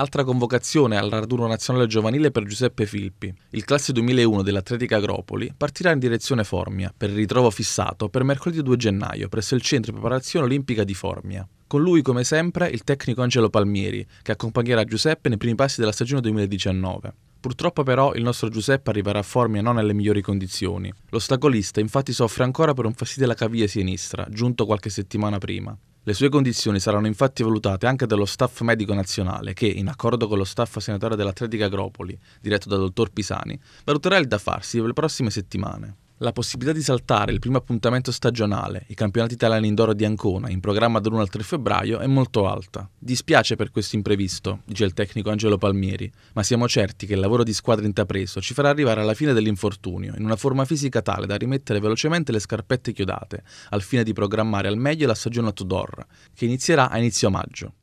Altra convocazione al raduno nazionale giovanile per Giuseppe Filippi. Il classe 2001 dell'Atletica Agropoli partirà in direzione Formia per il ritrovo fissato per mercoledì 2 gennaio presso il centro di preparazione olimpica di Formia. Con lui, come sempre, il tecnico Angelo Palmieri, che accompagnerà Giuseppe nei primi passi della stagione 2019. Purtroppo però il nostro Giuseppe arriverà a Formia non nelle migliori condizioni. L'ostacolista infatti soffre ancora per un fastidio alla caviglia sinistra, giunto qualche settimana prima. Le sue condizioni saranno infatti valutate anche dallo staff medico nazionale che, in accordo con lo staff sanitario dell'Atletica Agropoli, diretto dal dottor Pisani, valuterà il da farsi per le prossime settimane. La possibilità di saltare il primo appuntamento stagionale, i campionati italiani indoor di Ancona, in programma dall'1 al 3 febbraio, è molto alta. Dispiace per questo imprevisto, dice il tecnico Angelo Palmieri, ma siamo certi che il lavoro di squadra intrapreso ci farà arrivare alla fine dell'infortunio, in una forma fisica tale da rimettere velocemente le scarpette chiodate, al fine di programmare al meglio la stagione outdoor, che inizierà a inizio maggio.